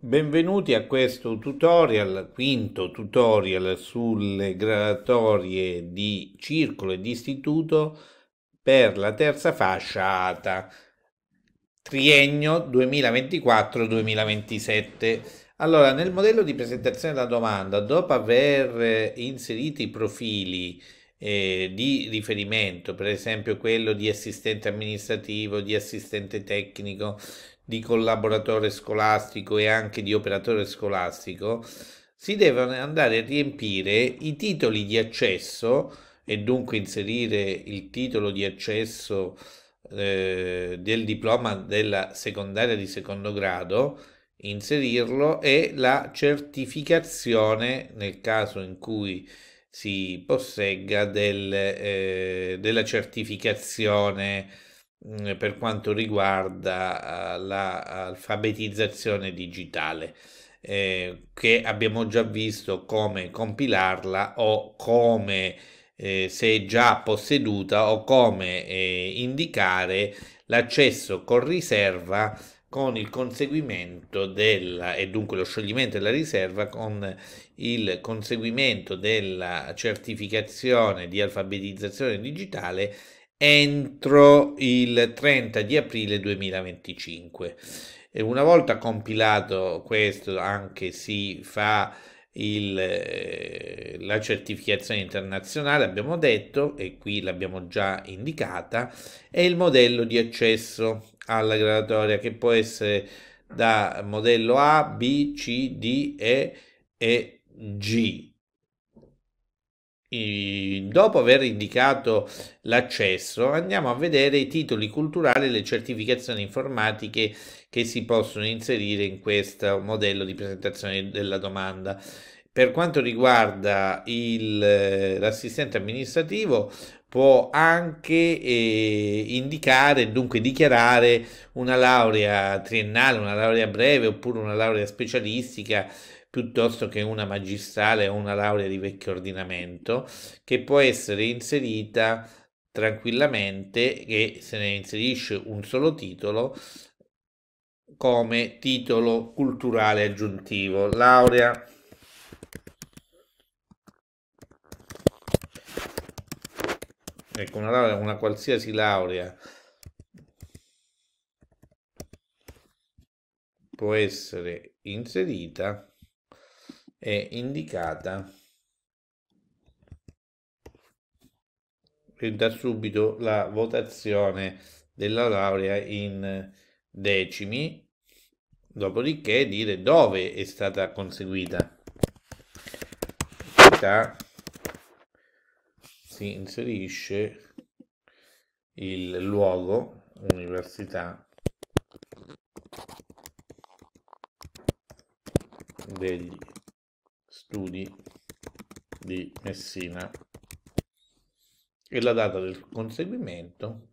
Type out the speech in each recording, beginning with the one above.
Benvenuti a questo tutorial, quinto tutorial sulle gradatorie di circolo e di istituto per la terza fascia ATA, triennio 2024-2027. Allora, nel modello di presentazione della domanda, dopo aver inserito i profili eh, di riferimento, per esempio quello di assistente amministrativo, di assistente tecnico, di collaboratore scolastico e anche di operatore scolastico, si devono andare a riempire i titoli di accesso e dunque inserire il titolo di accesso eh, del diploma della secondaria di secondo grado, inserirlo e la certificazione nel caso in cui si possegga del, eh, della certificazione Mm, per quanto riguarda eh, l'alfabetizzazione digitale, eh, che abbiamo già visto come compilarla o come eh, se già posseduta o come eh, indicare l'accesso con riserva con il conseguimento della, e dunque lo scioglimento della riserva con il conseguimento della certificazione di alfabetizzazione digitale entro il 30 di aprile 2025. una volta compilato questo, anche si fa il, eh, la certificazione internazionale, abbiamo detto, e qui l'abbiamo già indicata, è il modello di accesso alla graduatoria che può essere da modello A, B, C, D, E e G dopo aver indicato l'accesso, andiamo a vedere i titoli culturali e le certificazioni informatiche che si possono inserire in questo modello di presentazione della domanda. Per quanto riguarda il, eh, l'assistente amministrativo, può anche eh, indicare, dunque dichiarare una laurea triennale, una laurea breve oppure una laurea specialistica piuttosto che una magistrale o una laurea di vecchio ordinamento che può essere inserita tranquillamente e se ne inserisce un solo titolo come titolo culturale aggiuntivo laurea ecco una laurea una qualsiasi laurea può essere inserita è indicata e da subito la votazione della laurea in decimi, dopodiché dire dove è stata conseguita. Città si inserisce il luogo, università degli studi di Messina e la data del conseguimento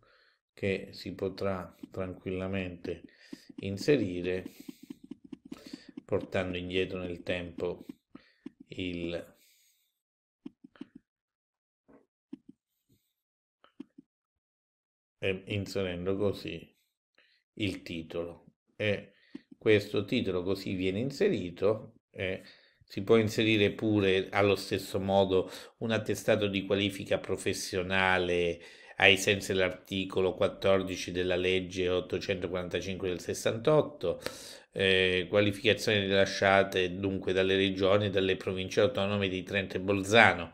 che si potrà tranquillamente inserire portando indietro nel tempo il e inserendo così il titolo e questo titolo così viene inserito e si può inserire pure allo stesso modo un attestato di qualifica professionale ai sensi dell'articolo 14 della legge 845 del 68, eh, qualificazioni rilasciate dunque dalle regioni e dalle province autonome di Trento e Bolzano.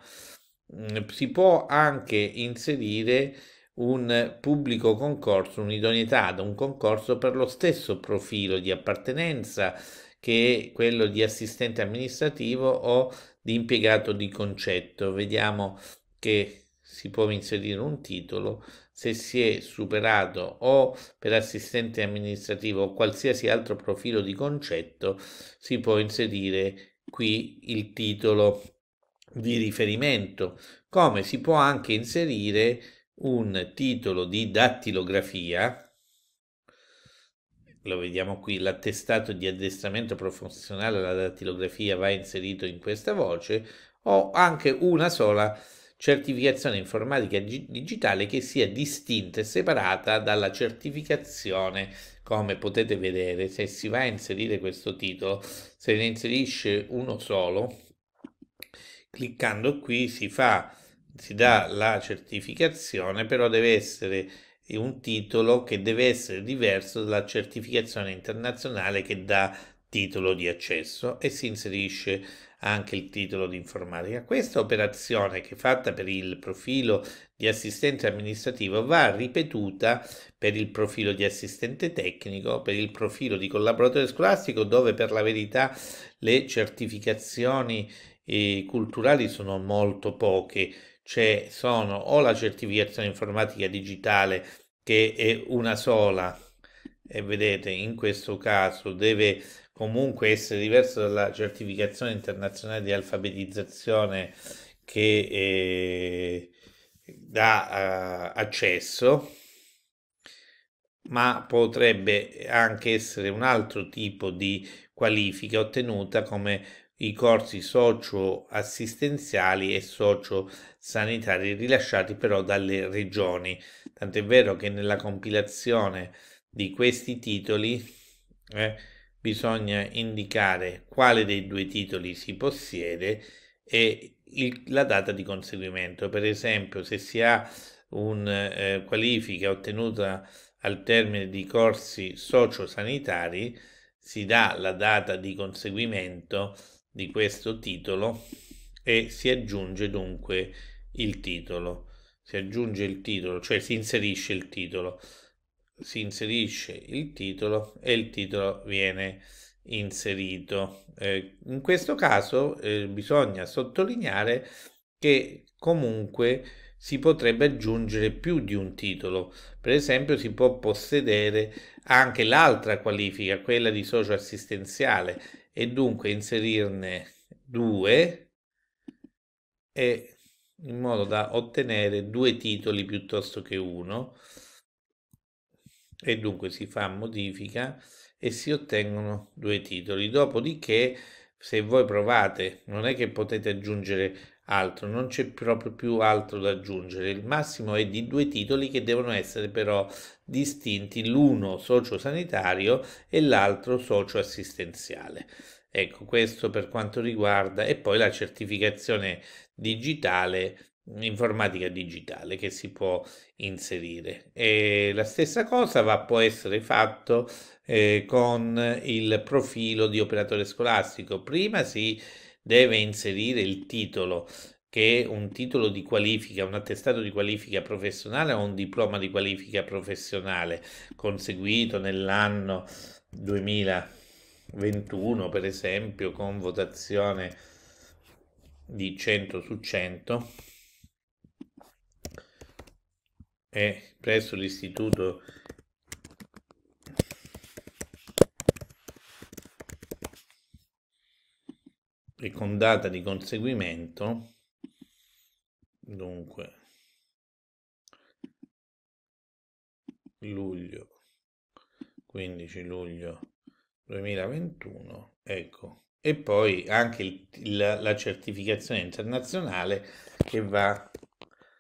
Mm, si può anche inserire un pubblico concorso, un'idoneità ad un concorso per lo stesso profilo di appartenenza che quello di assistente amministrativo o di impiegato di concetto. Vediamo che si può inserire un titolo se si è superato o per assistente amministrativo o qualsiasi altro profilo di concetto si può inserire qui il titolo di riferimento come si può anche inserire un titolo di dattilografia lo vediamo qui, l'attestato di addestramento professionale alla dattilografia va inserito in questa voce, o anche una sola certificazione informatica digitale che sia distinta e separata dalla certificazione come potete vedere se si va a inserire questo titolo se ne inserisce uno solo cliccando qui si fa si dà la certificazione però deve essere è un titolo che deve essere diverso dalla certificazione internazionale che dà titolo di accesso e si inserisce anche il titolo di informatica. Questa operazione che è fatta per il profilo di assistente amministrativo va ripetuta per il profilo di assistente tecnico, per il profilo di collaboratore scolastico dove per la verità le certificazioni eh, culturali sono molto poche c'è, sono o la certificazione informatica digitale che è una sola e vedete in questo caso deve comunque essere diverso dalla certificazione internazionale di alfabetizzazione che eh, dà eh, accesso ma potrebbe anche essere un altro tipo di qualifica ottenuta come i corsi socio-assistenziali e socio-sanitari rilasciati però dalle regioni. Tant'è vero che nella compilazione di questi titoli eh, bisogna indicare quale dei due titoli si possiede e il, la data di conseguimento. Per esempio, se si ha una eh, qualifica ottenuta al termine di corsi socio-sanitari, si dà la data di conseguimento di questo titolo e si aggiunge dunque il titolo. Si aggiunge il titolo, cioè si inserisce il titolo. Si inserisce il titolo e il titolo viene inserito. Eh, in questo caso eh, bisogna sottolineare che comunque si potrebbe aggiungere più di un titolo. Per esempio, si può possedere anche l'altra qualifica, quella di socio assistenziale, e dunque inserirne due e in modo da ottenere due titoli piuttosto che uno e dunque si fa modifica e si ottengono due titoli dopodiché se voi provate non è che potete aggiungere altro, non c'è proprio più altro da aggiungere. Il massimo è di due titoli che devono essere però distinti l'uno socio-sanitario e l'altro socio-assistenziale. Ecco, questo per quanto riguarda e poi la certificazione digitale informatica digitale che si può inserire e la stessa cosa va, può essere fatto eh, con il profilo di operatore scolastico prima si deve inserire il titolo che è un titolo di qualifica, un attestato di qualifica professionale o un diploma di qualifica professionale conseguito nell'anno 2021, per esempio, con votazione di 100 su 100 e presso l'istituto data di conseguimento, dunque luglio 15 luglio 2021, ecco, e poi anche il, il, la certificazione internazionale che va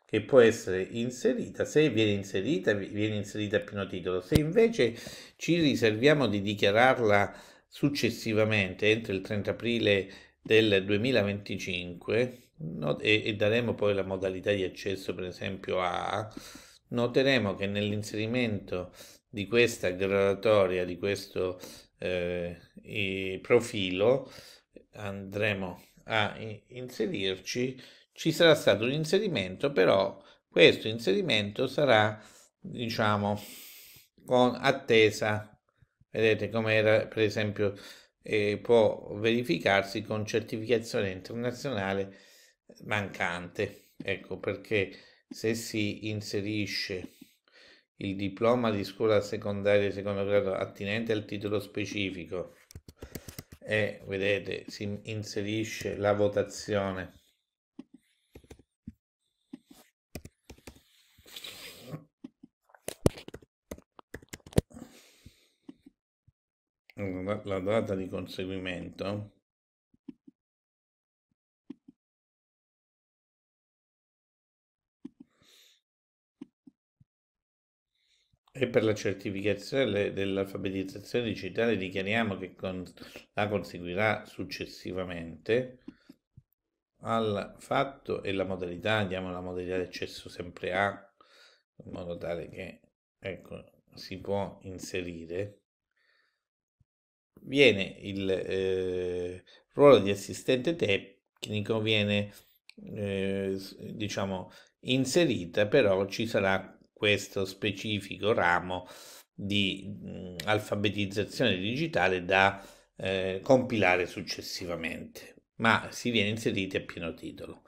che può essere inserita, se viene inserita, viene inserita a pieno titolo, se invece ci riserviamo di dichiararla successivamente entro il 30 aprile del 2025 no, e, e, daremo poi la modalità di accesso per esempio a noteremo che nell'inserimento di questa graduatoria di questo eh, profilo andremo a inserirci ci sarà stato un inserimento però questo inserimento sarà diciamo con attesa vedete come era per esempio eh, può verificarsi con certificazione internazionale mancante. Ecco perché se si inserisce il diploma di scuola secondaria di secondo grado attinente al titolo specifico e vedete si inserisce la votazione la data di conseguimento E per la certificazione dell'alfabetizzazione digitale dichiariamo che con, la conseguirà successivamente al fatto e la modalità, andiamo alla modalità di accesso sempre a, in modo tale che ecco, si può inserire viene il eh, ruolo di assistente tecnico, viene eh, diciamo inserita, però ci sarà questo specifico ramo di mh, mm, alfabetizzazione digitale da eh, compilare successivamente, ma si viene inseriti a pieno titolo.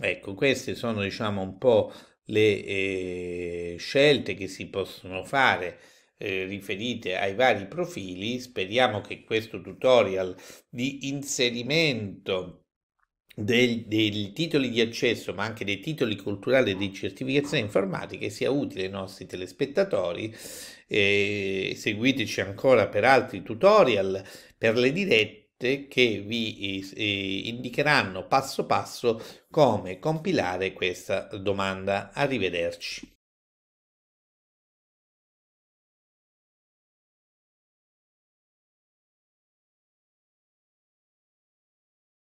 Ecco, queste sono diciamo un po' le eh, scelte che si possono fare eh, riferite ai vari profili. Speriamo che questo tutorial di inserimento dei, titoli di accesso, ma anche dei titoli culturali di certificazione informatica sia utile ai nostri telespettatori. E seguiteci ancora per altri tutorial, per le dirette che vi eh, indicheranno passo passo come compilare questa domanda. Arrivederci.